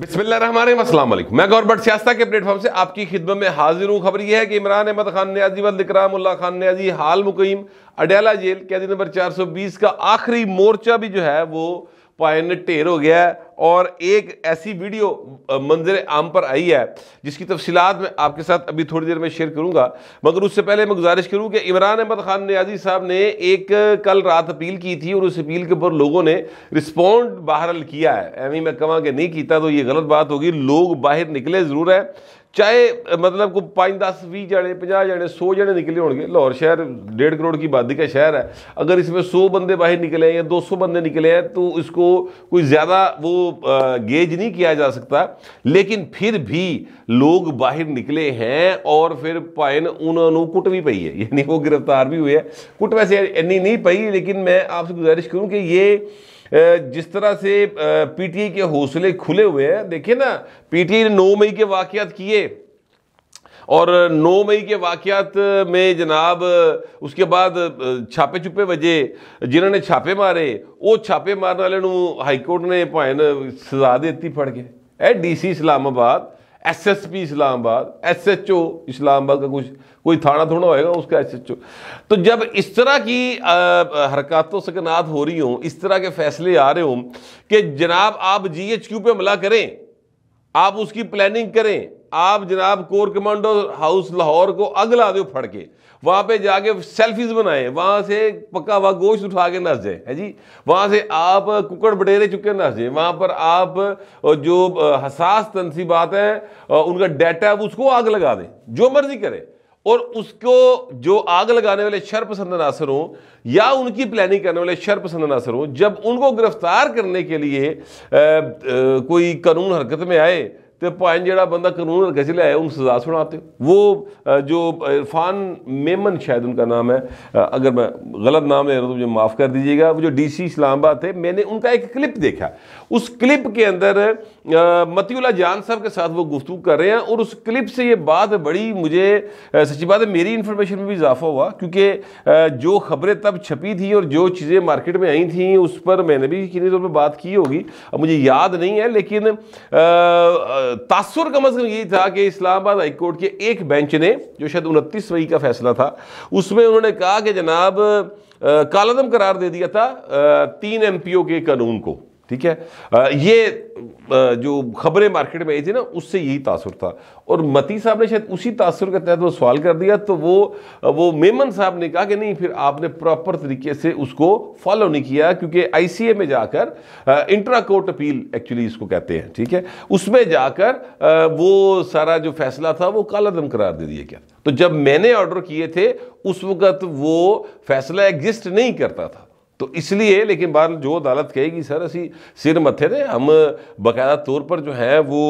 बिस्मिल्लाम मैं गवर्नमेंट सियासा के प्लेटफॉर्म से आपकी खिदमत में हाजिर हूँ खबर यह है कि इमरान अहमद खान ने आजी वकरामुल्ला खान ने न्याजी हाल मुकीम अडयाला जेल कैदी नंबर 420 का आखिरी मोर्चा भी जो है वो पॉइंट ढेर हो गया है और एक ऐसी वीडियो मंजर आम पर आई है जिसकी तफसीत मैं आपके साथ अभी थोड़ी देर में शेयर करूँगा मगर उससे पहले मैं गुजारिश करूँ कि इमरान अहमद खान न्याजी साहब ने एक कल रात अपील की थी और उस अपील के ऊपर लोगों ने रिस्पॉन्ड बहरल किया है यानी मैं कहाँ कि नहीं किया तो ये गलत बात होगी लोग बाहर निकले ज़रूर है चाहे मतलब को पाँच दस बीस जाने 50 जाने सौ जने निकले होंगे लाहौर शहर डेढ़ करोड़ की आबादी का शहर है अगर इसमें सौ बंदे बाहर निकले हैं या सौ बंदे निकले हैं तो इसको कोई ज़्यादा वो गेज नहीं किया जा सकता लेकिन फिर भी लोग बाहर निकले हैं और फिर पाइन उन्होंने कुट भी पई है यानी वो गिरफ्तार भी हुए हैं कुट वैसे इतनी नहीं पई लेकिन मैं आपसे गुजारिश करूं कि ये जिस तरह से पीटीए के हौसले खुले हुए हैं देखिए ना पीटीए ने नौ मई के वाक़ किए और 9 मई के वाक़ात में जनाब उसके बाद ਛਾਪੇ ਚੁੱਪੇ ਵਜੇ ਜਿਨ੍ਹਾਂ ਨੇ ਛਾਪੇ ਮਾਰੇ ਉਹ ਛਾਪੇ ਮਾਰਨ ਵਾਲੇ ਨੂੰ ਹਾਈ ਕੋਰਟ ਨੇ ਭਾਵੇਂ ਸਜ਼ਾ ਦਿੱਤੀ ਫੜ ਕੇ ਇਹ DC Islamabad SSP Islamabad SHO Islamabad का कुछ कोई थाना थोड़ा होएगा उसका एसएचओ तो जब इस तरह की हरकतों सकनात हो रही हों इस तरह के फैसले आ रहे हों कि जनाब आप जीएचक्यू पे हमला करें आप उसकी प्लानिंग करें आप जनाब कोर कमांडो हाउस लाहौर को ला दो फड़ के वहाँ पे जाके सेल्फीज बनाएं वहाँ से पक्का हुआ गोश्त उठा के नस जाए है जी वहाँ से आप कुकड़ बटेरे चुके नस जाए वहाँ पर आप जो हसास तनसीबात हैं उनका डाटा उसको आग लगा दें जो मर्जी करें और उसको जो आग लगाने वाले शरपसंद नासर हों या उनकी प्लानिंग करने वाले शरपसंद नासर हों जब उनको गिरफ्तार करने के लिए आ, आ, कोई कानून हरकत में आए तो पॉइंट जरा बंदा कानून हरकत से लिया उन सजा सुनाते वो जो इरफान मेमन शायद उनका नाम है अगर मैं गलत नाम ले रहा हूँ तो मुझे माफ़ कर दीजिएगा वो जो डी सी इस्लामाबाद थे मैंने उनका एक क्लिप देखा उस क्लिप के अंदर मतियला जान साहब के साथ वो गुफ्तु कर रहे हैं और उस क्लिप से ये बात बड़ी मुझे सच्ची बात है मेरी इन्फॉर्मेशन में भी इजाफा हुआ क्योंकि जो खबरें तब छपी थी और जो चीज़ें मार्केट में आई थी उस पर मैंने भी यकीनी तौर पर बात की होगी अब मुझे याद नहीं है लेकिन तासर कम अज़ कम यही था कि इस्लामाबाद हाईकोर्ट के एक बेंच ने जो शायद उनतीस मई का फैसला था उसमें उन्होंने कहा कि जनाब कालादम करार दे दिया था तीन एमपीओ के कानून को ठीक है ये जो खबरें मार्केट में आई थी ना उससे यही तासुर था और मती साहब ने शायद उसी तासुर के तहत वो सवाल कर दिया तो वो वो मेमन साहब ने कहा कि नहीं फिर आपने प्रॉपर तरीके से उसको फॉलो नहीं किया क्योंकि आईसीए में जाकर इंट्रा कोर्ट अपील एक्चुअली इसको कहते हैं ठीक है उसमें जाकर वो सारा जो फैसला था वो काला दम करार दे दिया गया तो जब मैंने ऑर्डर किए थे उस वक़्त वो फैसला एग्जिस्ट नहीं करता था तो इसलिए लेकिन बहर जो अदालत कहेगी सर असी सिर मत्थे दे हम बकायदा तौर पर जो है वो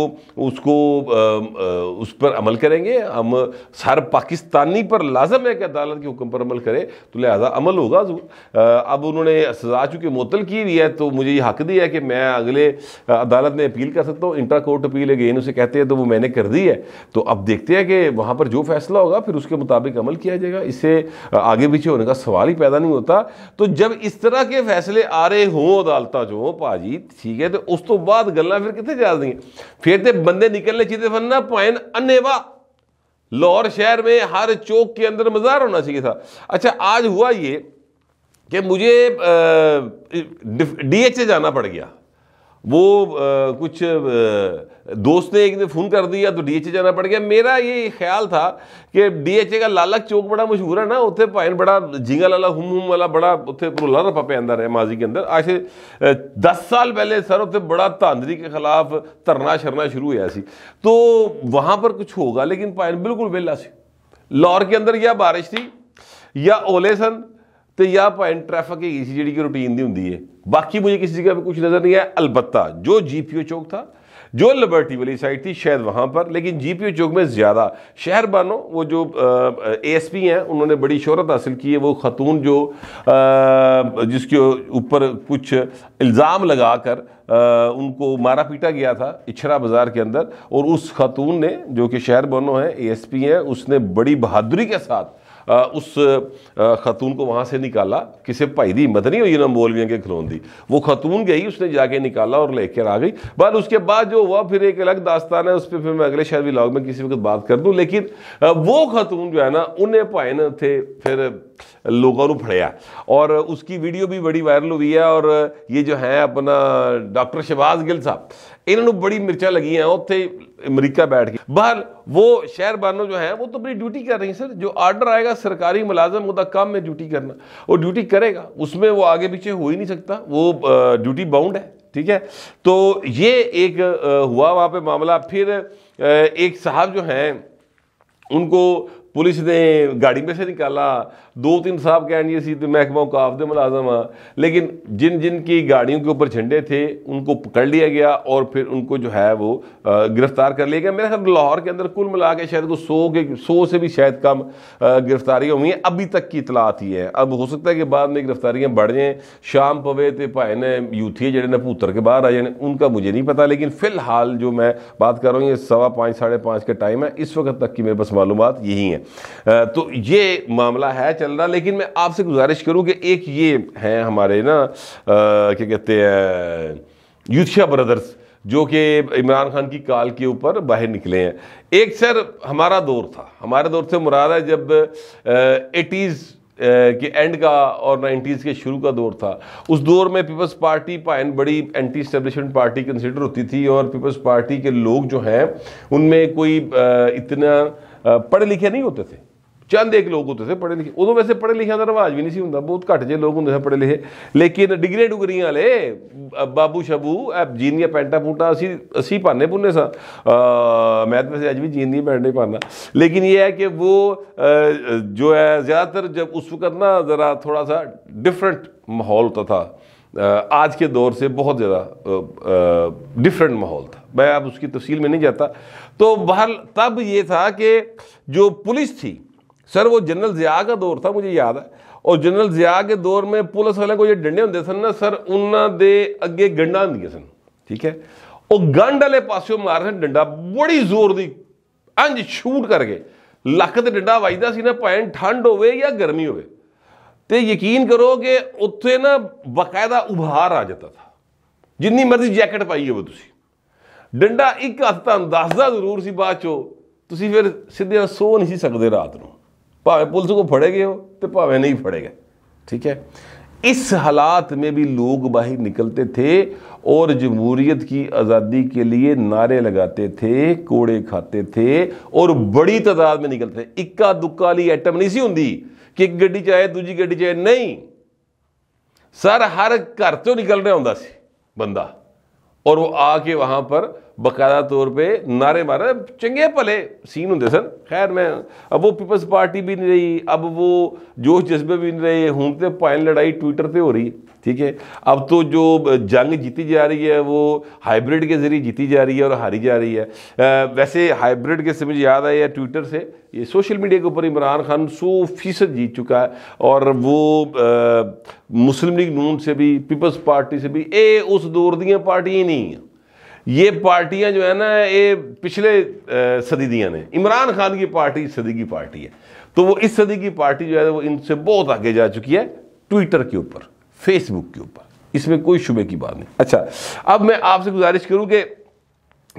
उसको आ, आ, उस पर अमल करेंगे हम सर पाकिस्तानी पर लाजम है कि अदालत के हुक्म पर अमल करे तो लिहाजा अमल होगा जो अब उन्होंने सजा चूँकि मुतल की हुई है तो मुझे ये हक दिया है कि मैं अगले अदालत में अपील कर सकता हूँ इंटर कोर्ट अपील अगेन उसे कहते हैं तो वो मैंने कर दी है तो अब देखते हैं कि वहाँ पर जो फैसला होगा फिर उसके मुताबिक अमल किया जाएगा इससे आगे पीछे होने का सवाल ही पैदा नहीं होता तो जब इस तरह के फैसले आ रहे हो अदालतों चो भाजी ठीक है तो उस तो बाद गल फिर कितने जा रही फिर तो बंदे निकलने चाहिए फिर ना भाएन वाह लाहौर शहर में हर चौक के अंदर मजार होना चाहिए था अच्छा आज हुआ ये कि मुझे डी एच ए जाना पड़ गया वो आ, कुछ आ, दोस्त ने एक दिन फ़ोन कर दिया तो डीएचए जाना पड़ गया मेरा ये ख्याल था कि डीएचए का लालक चौक बड़ा मशहूर है ना उत्थे भाई बड़ा जिंगा लाला हुम हुम वाला बड़ा उत्थे रोला रफा पे अंदर माजी के अंदर आज से दस साल पहले सर उत्थे बड़ा धांधली के खिलाफ धरना शरना शुरू हुआ सी तो वहाँ पर कुछ होगा लेकिन भाई बिल्कुल वेला से लाहौर के अंदर या बारिश थी या ओले सन तो या पॉइंट ट्रैफिक एक ਸੀ जी ਕਿ रूटीन ਦੀ होंगी है बाकी मुझे किसी जगह पर कुछ नज़र नहीं आया अलबत्ता जो जी पी ओ चौक था जो लिबर्टी वाली साइड थी शायद वहाँ पर लेकिन जीपीओ चौक में ज़्यादा शहर बानो वो जो एएसपी हैं उन्होंने बड़ी शहरत हासिल की है वो खतून जो आ, जिसके ऊपर कुछ इल्ज़ाम लगा कर आ, उनको मारा पीटा गया था इछरा बाज़ार के अंदर और उस खतून ने जो कि शहर बानो एस एएसपी हैं उसने बड़ी बहादुरी के साथ उस खतून को वहाँ से निकाला किसी भाई की हिम्मत नहीं हुई ना मोलवियों के खिलौन दी वो खतून गई उसने जाके निकाला और लेकर आ गई बस उसके बाद जो हुआ फिर एक अलग दास्तान है उस पर फिर मैं अगले शायद व्लॉग में किसी वक्त बात कर दूँ लेकिन वो खतून जो है ना उन्हें भाई ने थे फिर लोगों को फड़िया और उसकी वीडियो भी बड़ी वायरल हुई है और ये जो है अपना डॉक्टर शहबाज गिल साहब इन्होंने बड़ी मिर्चा लगी हैं उत्थे अमरीका बैठ के बहर वो शहर बानो जो है वो तो अपनी ड्यूटी कर रही हैं सर जो आर्डर आएगा सरकारी मुलाजम वह काम में ड्यूटी करना वो ड्यूटी करेगा उसमें वो आगे पीछे हो ही नहीं सकता वो ड्यूटी बाउंड है ठीक है तो ये एक हुआ वहाँ पे मामला फिर एक साहब जो हैं उनको पुलिस ने गाड़ी में से निकाला दो तीन साहब कह नहीं सी तो महकमा काफ दे मुलाजम हाँ लेकिन जिन जिन की गाड़ियों के ऊपर झंडे थे उनको पकड़ लिया गया और फिर उनको जो है वो गिरफ्तार कर लिया गया मेरे ख्याल लाहौर के अंदर कुल मिला के शायद को सौ के सौ से भी शायद कम गिरफ्तारियाँ हुई हैं अभी तक की इतला ही है अब हो सकता है कि बाद में गिरफ्तारियाँ बढ़ जाएँ शाम पवे तो भाई ने यूथी जड़े ने भूतर के बाहर आ जाने उनका मुझे नहीं पता लेकिन फ़िलहाल जो मैं बात कर रहा हूँ ये सवा पाँच साढ़े पाँच का टाइम है इस वक्त तक की मेरे पास मालूम यही हैं है तो ये मामला है चल रहा लेकिन मैं आपसे गुजारिश करूं कि एक ये हैं हमारे ना क्या कहते हैं यूथिया ब्रदर्स जो कि इमरान खान की काल के ऊपर बाहर निकले हैं एक सर हमारा दौर था हमारे दौर से मुराद है जब एटीज़ के एंड का और 90s के शुरू का दौर था उस दौर में पीपल्स पार्टी पाइन बड़ी एंटी स्टेब्लिशमेंट पार्टी कंसिडर होती थी और पीपल्स पार्टी के लोग जो हैं उनमें कोई इतना ਪੜ੍ਹੇ ਲਿਖੇ ਨਹੀਂ ਹੁੰਦੇ ਸੀ ਚੰਦ ਇੱਕ ਲੋਕ ਹੁੰਦੇ ਸੀ ਪੜ੍ਹੇ ਲਿਖੇ ਉਦੋਂ ਵੈਸੇ ਪੜ੍ਹੇ ਲਿਖਿਆਂ ਦਾ ਰਿਵਾਜ ਵੀ ਨਹੀਂ ਸੀ ਹੁੰਦਾ ਬਹੁਤ ਘੱਟ ਜੇ ਲੋਕ ਹੁੰਦੇ ਸੀ ਪੜ੍ਹੇ ਲਿਖੇ ਲੇਕਿਨ ਡਿਗਰੀਆਂ ਡੁਗਰੀਆਂ ਵਾਲੇ ਬਾਬੂ ਸ਼ਬੂ ਐ ਜੀਨੀਅਰ ਪੈਂਟਾ ਪੂਟਾ ਅਸੀਂ ਅਸੀਂ ਪਾਣੇ ਪੁੰਨੇ ਸਾਂ ਮੈਂ ਤਾਂ ਵੈਸੇ ਅੱਜ ਵੀ ਜੀਨ ਦੀ ਹੀ ਪਾਣਾ ਲੇਕਿਨ ਇਹ ਹੈ ਕਿ ਉਹ ਜੋ ਹੈ ਜ਼ਿਆਦਾਤਰ ਜਬ ਉਸ ਵਕਤ ਨਾ ਜ਼ਰਾ ਥੋੜਾ ਸਾ ਡਿਫਰੈਂਟ ਮਾਹੌਲ ਹੁੰਦਾ ਥਾ आज के दौर से बहुत ज़्यादा डिफरेंट माहौल था मैं अब उसकी तफसील में नहीं जाता तो बहर तब ये था कि जो पुलिस थी सर वो जनरल ज़िया का दौर था मुझे याद है ਔਰ ਜਨਰਲ ਜ਼ਿਆ ਕੇ ਦੌਰ ਮੇ ਪੁਲਿਸ ਵਾਲਿਆਂ ਕੋ ਇਹ ਡੰਡੇ ਹੁੰਦੇ ਸਨ ਨਾ ਸਰ ਉਹਨਾਂ ਦੇ ਅੱਗੇ ਗੰਡਾਂ ਹੁੰਦੀਆਂ ਸਨ ਠੀਕ ਹੈ ਉਹ ਗੰਡ ਵਾਲੇ ਪਾਸਿਓਂ ਮਾਰਦੇ ਡੰਡਾ ਬੜੀ ਜ਼ੋਰ ਦੀ ਅੰਜ ਸ਼ੂਟ ਕਰਕੇ ਲੱਕ ਤੇ ਡੰਡਾ ਵੱਜਦਾ ਸੀ ਨਾ ਭਾਵੇਂ ਠੰਡ ਹੋਵੇ ਜਾਂ ਗਰਮੀ ਹੋਵੇ ਤੇ ਯਕੀਨ ਕਰੋ ਕਿ ਉੱਥੇ ਨਾ ਬਕਾਇਦਾ ਉਭਾਰ ਆ ਜਾਂਦਾ ਥਾ ਜਿੰਨੀ ਮਰਜ਼ੀ ਜੈਕਟ ਪਾਈ ਹੋਵੇ ਤੁਸੀਂ ਡੰਡਾ ਇੱਕ ਹੱਥ ਤਾਂ ਦੱਸਦਾ ਜ਼ਰੂਰ ਸੀ ਬਾਅਦ ਚੋ ਤੁਸੀਂ ਫਿਰ ਸਿੱਧੇ ਸੋ ਨਹੀਂ ਸੀ ਸਕਦੇ ਰਾਤ ਨੂੰ ਭਾਵੇਂ ਪੁਲਿਸ ਕੋ ਫੜੇ ਗਏ ਹੋ ਤੇ ਭਾਵੇਂ ਨਹੀਂ ਫੜੇ ਗਏ ਠੀਕ ਹੈ ਇਸ ਹਾਲਾਤ ਮੇ ਵੀ ਲੋਕ ਬਾਹਰ ਨਿਕਲਤੇ ਥੇ ਔਰ ਜਮਹੂਰੀਅਤ ਕੀ ਆਜ਼ਾਦੀ ਕੇ ਲਈ ਨਾਰੇ ਲਗਾਤੇ ਥੇ ਕੋੜੇ ਖਾਤੇ ਥੇ ਔਰ ਬੜੀ ਤਦਾਦ ਮੇ ਨਿਕਲਤੇ ਇੱਕਾ ਦੁੱਕਾ ਲਈ ਐਟਮ ਨਹੀਂ ਸੀ ਹੁੰਦੀ ਕਿ ਇੱਕ ਗੱਡੀ 'ਚ ਆਏ ਦੂਜੀ ਗੱਡੀ 'ਚ ਆਏ ਨਹੀਂ ਸਰ ਹਰ ਘਰ ਤੋਂ ਨਿਕਲ ਰਿਹਾ ਹੁੰਦਾ ਸੀ ਬੰਦਾ ਔਰ ਉਹ ਆ ਕੇ ਵਹਾਂ ਪਰ बकायदा तौर पर नारे मारे चंगे भले सीन होंगे सन खैर मैं अब वो पीपल्स पार्टी भी नहीं रही अब वो जोश जज्बे भी नहीं रहे हूँ तो पाइन लड़ाई ट्विटर पर हो रही ठीक है अब तो जो जंग जीती जा रही है वो हाइब्रिड के ज़रिए जीती जा रही है और हारी जा रही है आ, वैसे हाइब्रिड के समझ मुझे याद आया ट्विटर से ये सोशल मीडिया के ऊपर इमरान खान सौ फीसद जीत चुका है और वो आ, मुस्लिम लीग नून से भी पीपल्स पार्टी से भी ए उस दौर दियाँ पार्टियाँ नहीं हैं ये पार्टियां जो है ना ये पिछले सदी दियाँ ने इमरान खान की पार्टी इस सदी की पार्टी है तो वो इस सदी की पार्टी जो है वो इनसे बहुत आगे जा चुकी है ट्विटर के ऊपर फेसबुक के ऊपर इसमें कोई शुबे की बात नहीं अच्छा अब मैं आपसे गुजारिश करूँ कि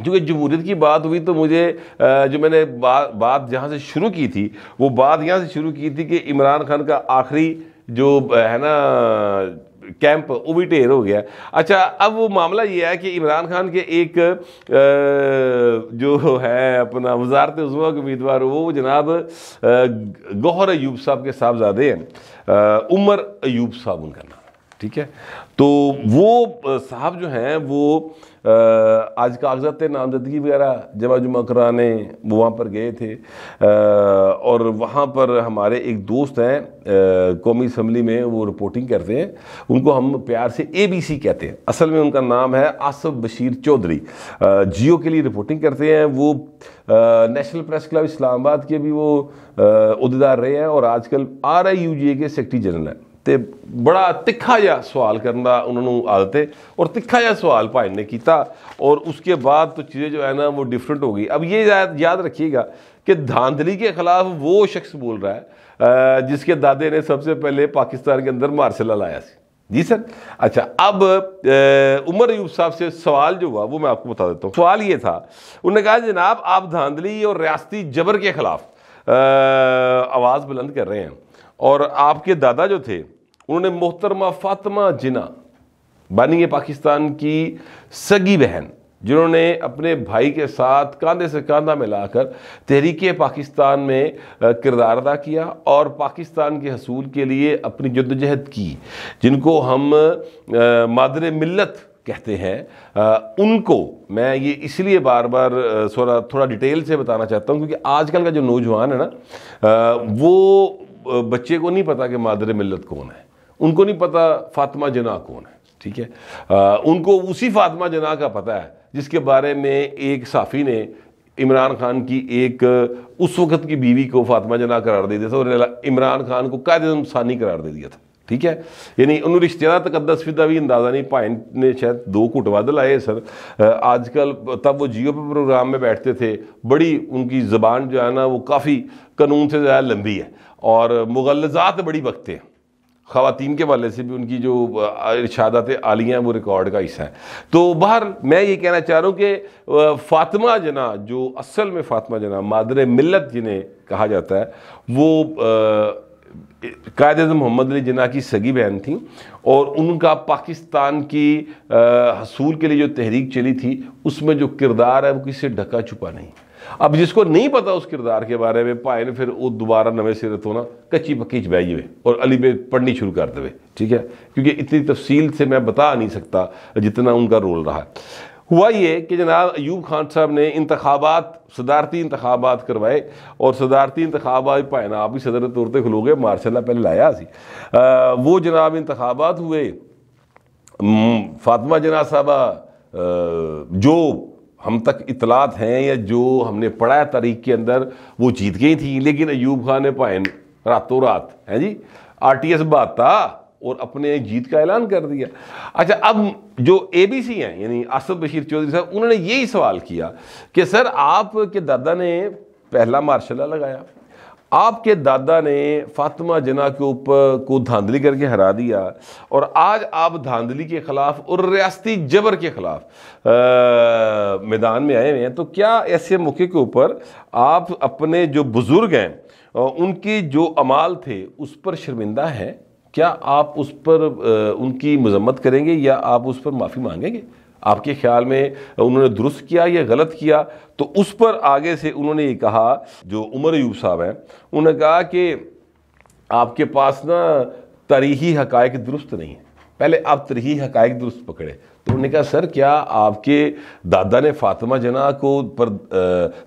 क्योंकि जमहूरियत की बात हुई तो मुझे जो मैंने बा, बात जहां से शुरू की थी वो बात यहाँ से शुरू की थी कि इमरान खान का आखिरी जो है ना कैंप वो भी ढेर हो गया अच्छा अब वो मामला ये है कि इमरान खान के एक जो है अपना वजारत उजमा के उम्मीदवार वो जनाब गौहर अयूब साहब के साहबजादे हैं उमर अयूब साहब उनका नाम ठीक है तो वो साहब जो हैं वो आज कागजात नामजदगी वगैरह जमा जुमा कराने वो वहाँ पर गए थे और वहाँ पर हमारे एक दोस्त हैं कौमी असम्बली में वो रिपोर्टिंग करते हैं उनको हम प्यार से ए बी सी कहते हैं असल में उनका नाम है आसफ बशीर चौधरी जियो के लिए रिपोर्टिंग करते हैं वो नेशनल प्रेस क्लब इस्लामाबाद के भी वो अहदेदार रहे हैं और आजकल आर आई यू जी ए के सेक्रटरी जनरल हैं तो बड़ा तिखा जहा सवाल करना उन्होंने आदत है और तिखा जहा सवाल भाई ने किया और उसके बाद तो चीज़ें जो है ना वो डिफरेंट हो गई अब ये याद याद रखिएगा कि धांधली के ख़िलाफ़ वो शख्स बोल रहा है जिसके दादे ने सबसे पहले पाकिस्तान के अंदर मार्शला लाया सी जी सर अच्छा अब उमर अयूब साहब से सवाल जो हुआ वो मैं आपको बता देता हूँ सवाल ये था उन्होंने कहा जनाब आप धांधली और रियाती जबर के ख़िलाफ़ आवाज़ बुलंद कर रहे हैं और आपके दादा जो थे उन्होंने मोहतरमा फातमा जिना बानी पाकिस्तान की सगी बहन जिन्होंने अपने भाई के साथ कांधे से कांधा मिलाकर तहरीक पाकिस्तान में किरदार अदा किया और पाकिस्तान के हसूल के लिए अपनी जद्दोजहद की जिनको हम मादर मिलत कहते हैं उनको मैं ये इसलिए बार बार थोड़ा थोड़ा डिटेल से बताना चाहता हूँ क्योंकि आजकल का जो नौजवान है ना वो बच्चे को नहीं पता कि मादर मिलत कौन है उनको नहीं पता फातिमा जना कौन है ठीक है आ, उनको उसी फातिमा जना का पता है जिसके बारे में एक साफ़ी ने इमरान खान की एक उस वक्त की बीवी को फातिमा जना करार दे दिया था और इमरान खान को कायद सानी करार दे दिया था ठीक है यानी उन्होंने रिश्तेदार तकदस फिदा भी अंदाज़ा नहीं भाई ने शायद दो घुट वादल आए सर आजकल तब वो जियो पे प्रोग्राम में बैठते थे बड़ी उनकी ज़बान जो है ना वो काफ़ी कानून से ज़्यादा लंबी है और मुगलजात बड़ी वक्त हैं ख़वातीन के वाले से भी उनकी जो इर्शादात आलियाँ हैं वो रिकॉर्ड का हिस्सा है तो बाहर मैं ये कहना चाह रहा हूँ कि फ़ातिमा जना जो असल में फ़ातिमा जना मादर मिलत जिन्हें कहा जाता है वो कायद मोहम्मद अली जना की सगी बहन थी और उनका पाकिस्तान की हसूल के लिए जो तहरीक चली थी उसमें जो किरदार है वो किसी से ढका छुपा नहीं अब जिसको नहीं पता उस किरदार के बारे में पाए फिर वो दोबारा नवे सिरे तो ना कच्ची पक्की बह जाए और अली में पढ़नी शुरू कर देवे ठीक है क्योंकि इतनी तफसील से मैं बता नहीं सकता जितना उनका रोल रहा हुआ ये कि जनाब अयूब खान साहब ने इंतबात सदारती इंतबात करवाए और सदारती इंतबात ना आप ही सदर तौर पर खलो गए मार्शाला पहले लाया सी आ, वो जनाब इंतबात हुए फातमा जना साहबा जो हम तक इतलात हैं या जो हमने पढ़ा है तारीख के अंदर वो जीत गई थी लेकिन अयूब खान ने पाए रातों रात हैं जी आर टी एस बाता और अपने जीत का ऐलान कर दिया अच्छा अब जो ए बी सी हैं यानी आसफ बशीर चौधरी साहब उन्होंने यही सवाल किया कि सर आपके दादा ने पहला मार्शला लगाया आपके दादा ने फातिमा जना के ऊपर को धांधली करके हरा दिया और आज आप धांधली के ख़िलाफ़ और रियाती जबर के ख़िलाफ़ मैदान में आए हुए हैं तो क्या ऐसे मौके के ऊपर आप अपने जो बुज़ुर्ग हैं उनके जो अमाल थे उस पर शर्मिंदा हैं क्या आप उस पर आ, उनकी मजम्मत करेंगे या आप उस पर माफ़ी मांगेंगे आपके ख्याल में उन्होंने दुरुस्त किया या गलत किया तो उस पर आगे से उन्होंने ये कहा जो उमर यूब साहब हैं उन्होंने कहा कि आपके पास ना तरीही हकायक दुरुस्त नहीं है पहले आप तरीही हकायक दुरुस्त पकड़े तो उन्होंने कहा सर क्या आपके दादा ने फातिमा जना को पर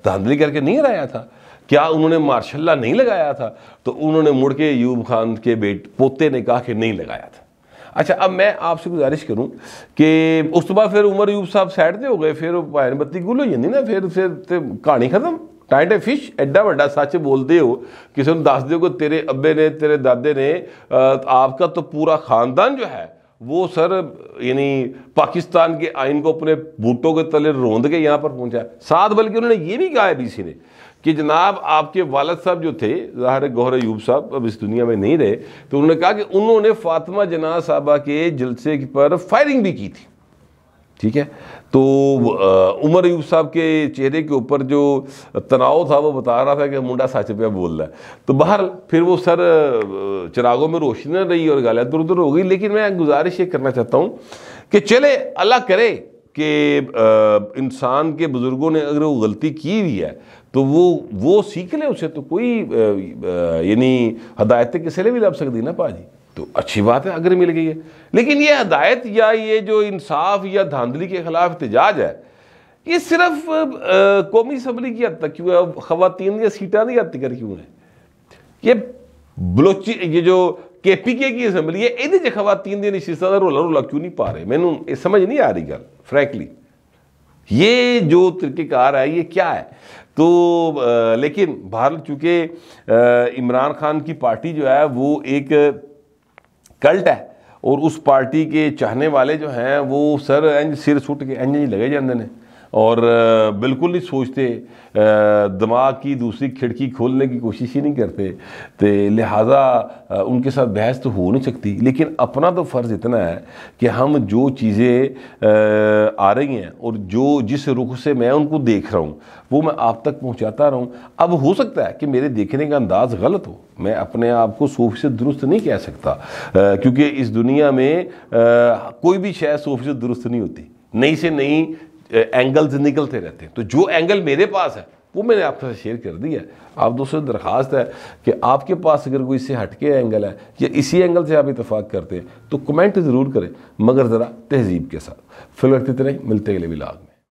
धांधली करके नहीं हराया था क्या उन्होंने मार्शल्ला नहीं लगाया था तो उन्होंने मुड़ के यूब खान के बेट पोते ने कहा कि नहीं लगाया था ਅੱਛਾ ਅਬ ਮੈਂ ਆਪਸੇ ਗੁਜ਼ਾਰਿਸ਼ ਕਰੂੰ ਕਿ ਉਸ ਤੋਂ ਬਾਅਦ ਫਿਰ ਉਮਰ ਯੂਬ ਸਾਹਿਬ ਸਾਈਡ ਤੇ ਹੋ ਗਏ ਫਿਰ ਭਾਇਨ ਬੱਤੀ ਗੁੱਲ ਹੋ ਜਾਂਦੀ ਨਾ ਫਿਰ ਫਿਰ ਤੇ ਕਹਾਣੀ ਖਤਮ ਟਾਈਟ ਹੈ ਫਿਸ਼ ਐਡਾ ਵੱਡਾ ਸੱਚ ਬੋਲਦੇ ਹੋ ਕਿਸੇ ਨੂੰ ਦੱਸ ਦਿਓ ਕਿ ਤੇਰੇ ਅੱਬੇ ਨੇ ਤੇਰੇ ਦਾਦੇ ਨੇ ਆਪਕਾ ਤਾਂ ਪੂਰਾ ਖਾਨਦਾਨ ਜੋ ਹੈ वो सर यानी पाकिस्तान के आइन को अपने बूटों के तले रोंद के यहाँ पर पहुँचा साथ बल्कि उन्होंने ये भी कहा है बीसी ने कि जनाब आपके वालद साहब जो थे ज़ाहिर गौर यूब साहब अब इस दुनिया में नहीं रहे तो उन्होंने कहा कि उन्होंने फातिमा जना साहबा के जलसे पर फायरिंग भी की थी ठीक है तो उमर यूब साहब के चेहरे के ऊपर जो तनाव था वो बता रहा था कि मुंडा सच पे बोल रहा है तो बाहर फिर वो सर चिरागों में रोशनी रही और गालियाँ दूर दूर हो गई लेकिन मैं गुजारिश ये करना चाहता हूँ कि चले अल्लाह करे कि इंसान के बुज़ुर्गों ने अगर वो गलती की हुई है तो वो वो सीख ले उसे तो कोई यानी हदायतें किसी ले भी लग सकती ना पाजी तो अच्छी बात है अगर मिल गई है लेकिन ये हदायत या ये जो इंसाफ या धांधली के खिलाफ एहतजाज है ये सिर्फ कौमी असम्बली की हद तक क्यों है खवतिन या सीटा की हद तक क्यों है ये बलोची ये जो के पी के की ਹੈ है 'ਚ ਖਵਾਤੀਨ ਦੀਆਂ ਨਿਸ਼ਸਤਾਂ ਦਾ रोला रोला क्यों नहीं पा रहे ਮੈਨੂੰ समझ नहीं आ रही गल फ्रैंकली ये जो तरीक़ेकार है ये क्या है तो आ, लेकिन भारत चूँकि इमरान खान की पार्टी जो है वो एक कल्ट है और उस पार्टी के चाहने वाले जो हैं वो सर इंज सिर सुट के इंज लगे जाते हैं और बिल्कुल नहीं सोचते दिमाग की दूसरी खिड़की खोलने की कोशिश ही नहीं करते तो लिहाजा उनके साथ बहस तो हो नहीं सकती लेकिन अपना तो फ़र्ज़ इतना है कि हम जो चीज़ें आ रही हैं और जो जिस रुख से मैं उनको देख रहा हूँ वो मैं आप तक पहुँचाता रहूँ अब हो सकता है कि मेरे देखने का अंदाज़ गलत हो मैं अपने आप को सौ फीसद दुरुस्त नहीं कह सकता क्योंकि इस दुनिया में आ, कोई भी शायद सौ फीसद दुरुस्त नहीं होती नई से नई एंगल्स निकलते रहते हैं तो जो एंगल मेरे पास है वो मैंने आपके साथ शेयर कर दिया आप दोस्तों दरख्वास्त है कि आपके पास अगर कोई इससे हटके एंगल है या इसी एंगल से आप इतफाक़ करते हैं तो कमेंट ज़रूर करें मगर ज़रा तहजीब के साथ फिलहाल वक्त इतना ही मिलते अगले में